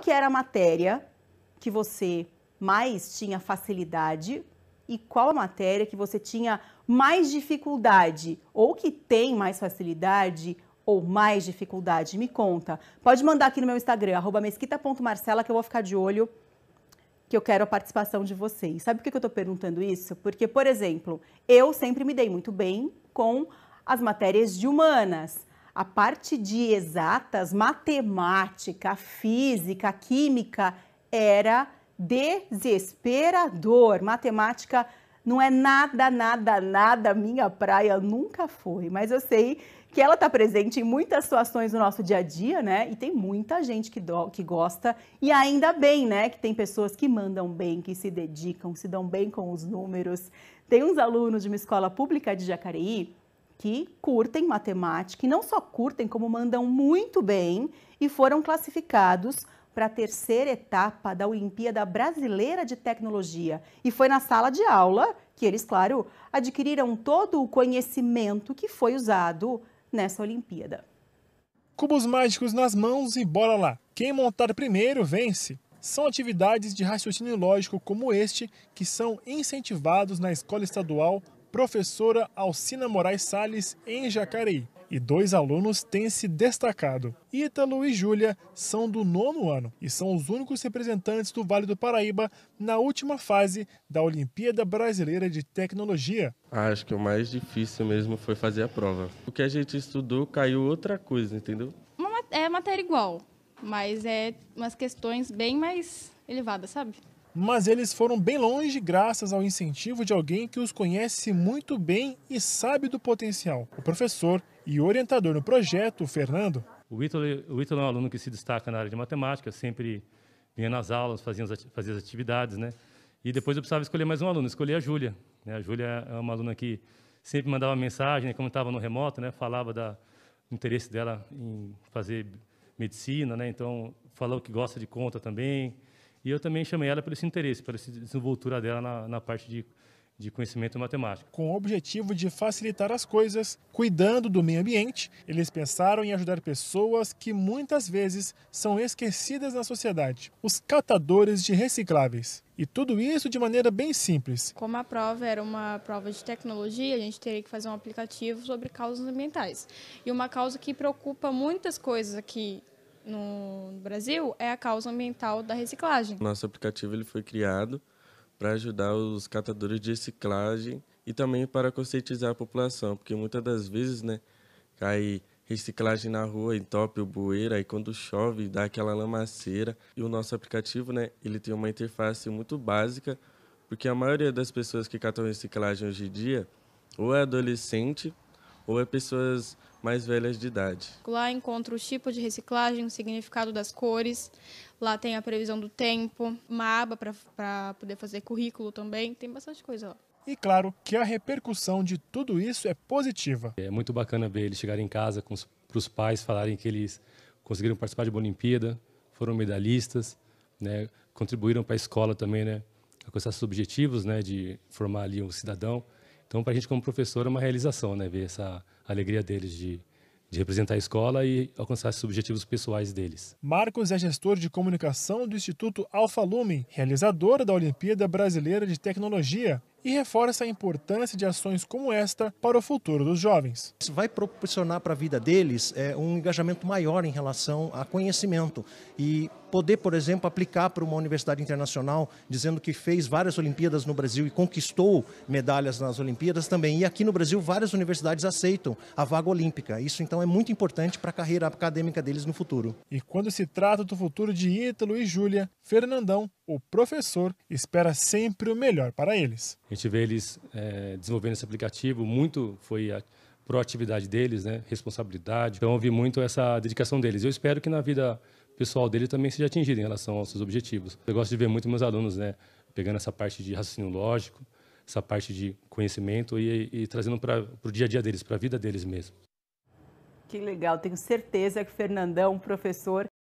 que era a matéria que você mais tinha facilidade e qual a matéria que você tinha mais dificuldade ou que tem mais facilidade ou mais dificuldade? Me conta. Pode mandar aqui no meu Instagram, mesquita.marcela, que eu vou ficar de olho, que eu quero a participação de vocês. Sabe por que eu estou perguntando isso? Porque, por exemplo, eu sempre me dei muito bem com as matérias de humanas a parte de exatas, matemática, física, química, era desesperador. Matemática não é nada, nada, nada minha praia, nunca foi, mas eu sei que ela está presente em muitas situações do nosso dia a dia, né? E tem muita gente que, do, que gosta, e ainda bem, né? Que tem pessoas que mandam bem, que se dedicam, se dão bem com os números. Tem uns alunos de uma escola pública de Jacareí que curtem matemática e não só curtem, como mandam muito bem e foram classificados para a terceira etapa da Olimpíada Brasileira de Tecnologia. E foi na sala de aula que eles, claro, adquiriram todo o conhecimento que foi usado nessa Olimpíada. Cubos mágicos nas mãos e bora lá! Quem montar primeiro vence! São atividades de raciocínio lógico como este que são incentivados na escola estadual professora Alcina Moraes Sales em Jacareí. E dois alunos têm se destacado. Ítalo e Júlia são do nono ano e são os únicos representantes do Vale do Paraíba na última fase da Olimpíada Brasileira de Tecnologia. Acho que o mais difícil mesmo foi fazer a prova. O que a gente estudou caiu outra coisa, entendeu? É matéria igual, mas é umas questões bem mais elevadas, sabe? mas eles foram bem longe graças ao incentivo de alguém que os conhece muito bem e sabe do potencial, o professor e orientador no projeto, o Fernando. O Ítalo, o Ítalo é um aluno que se destaca na área de matemática, sempre vinha nas aulas, fazia as, fazia as atividades, né? E depois eu precisava escolher mais um aluno, escolhi a Júlia. Né? A Júlia é uma aluna que sempre mandava mensagem, né? como estava no remoto, né? falava da, do interesse dela em fazer medicina, né? então falou que gosta de conta também, e eu também chamei ela por esse interesse, por essa desenvoltura dela na, na parte de, de conhecimento matemático. Com o objetivo de facilitar as coisas, cuidando do meio ambiente, eles pensaram em ajudar pessoas que muitas vezes são esquecidas na sociedade, os catadores de recicláveis. E tudo isso de maneira bem simples. Como a prova era uma prova de tecnologia, a gente teria que fazer um aplicativo sobre causas ambientais. E uma causa que preocupa muitas coisas aqui no Brasil é a causa ambiental da reciclagem. Nosso aplicativo ele foi criado para ajudar os catadores de reciclagem e também para conscientizar a população, porque muitas das vezes, né, cai reciclagem na rua, entope o bueiro, aí quando chove dá aquela lamaceira. E o nosso aplicativo, né, ele tem uma interface muito básica, porque a maioria das pessoas que catam reciclagem hoje em dia ou é adolescente ou é pessoas mais velhas de idade. Lá encontro o tipo de reciclagem, o significado das cores, lá tem a previsão do tempo, uma aba para poder fazer currículo também, tem bastante coisa lá. E claro que a repercussão de tudo isso é positiva. É muito bacana ver eles chegarem em casa para os pais falarem que eles conseguiram participar de uma Olimpíada, foram medalhistas, né, contribuíram para a escola também, né, com esses objetivos, né, de formar ali um cidadão. Então, para a gente como professor é uma realização, né? Ver essa alegria deles de, de representar a escola e alcançar os objetivos pessoais deles. Marcos é gestor de comunicação do Instituto Alfa Lumen, realizador da Olimpíada Brasileira de Tecnologia e reforça a importância de ações como esta para o futuro dos jovens. Isso vai proporcionar para a vida deles é, um engajamento maior em relação a conhecimento e poder, por exemplo, aplicar para uma universidade internacional, dizendo que fez várias Olimpíadas no Brasil e conquistou medalhas nas Olimpíadas também. E aqui no Brasil, várias universidades aceitam a vaga olímpica. Isso, então, é muito importante para a carreira acadêmica deles no futuro. E quando se trata do futuro de Ítalo e Júlia, Fernandão o professor espera sempre o melhor para eles. A gente vê eles é, desenvolvendo esse aplicativo, muito foi a proatividade deles, né? responsabilidade. Então, eu vi muito essa dedicação deles. Eu espero que na vida pessoal dele também seja atingido em relação aos seus objetivos. Eu gosto de ver muito meus alunos né, pegando essa parte de raciocínio lógico, essa parte de conhecimento e, e trazendo para o dia a dia deles, para a vida deles mesmo. Que legal, tenho certeza que o Fernandão, professor,